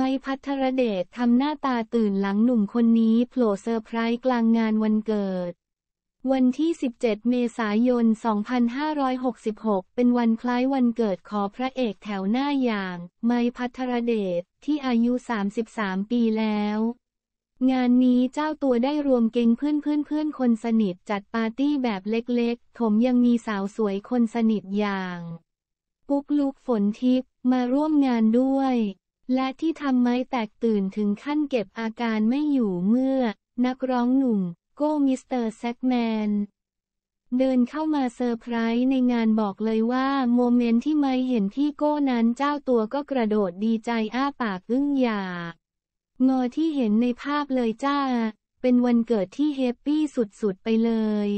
ไม้พัทรเดชทำหน้าตาตื่นหลังหนุ่มคนนี้โผล่เซอร์ไพรส์กลางงานวันเกิด วันที่ 17 เมษายน 2566 เป็นวันคล้ายวันเกิดขอพระเอกแถวหน้าอย่าง ไม้พัทรเดชที่อายุ 33 ปีแล้ว งานนี้เจ้าตัวได้รวมเก่งเพื่อนเพื่อนเพื่อนคนสนิทจัดปาร์ตี้แบบเล็กๆ ถมยังมีสาวสวยคนสนิทอย่าง ปุ๊กลุกฝนทิพย์มาร่วมงานด้วยและที่ทำไม้แตกตื่นถึงขั้นเก็บอาการไม่อยู่เมื่อ นักร้องหนุ่ม โก้มิสเตอร์แซกแมน เดินเข้ามาเซอร์ไพรส์ในงานบอกเลยว่าโมเมนต์ที่ไม่เห็นพี่โก้นั้นเจ้าตัวก็กระโดดดีใจอ้าปากอึ้งอยางอที่เห็นในภาพเลยจ้า เป็นวันเกิดที่เฮปปี้สุดๆไปเลย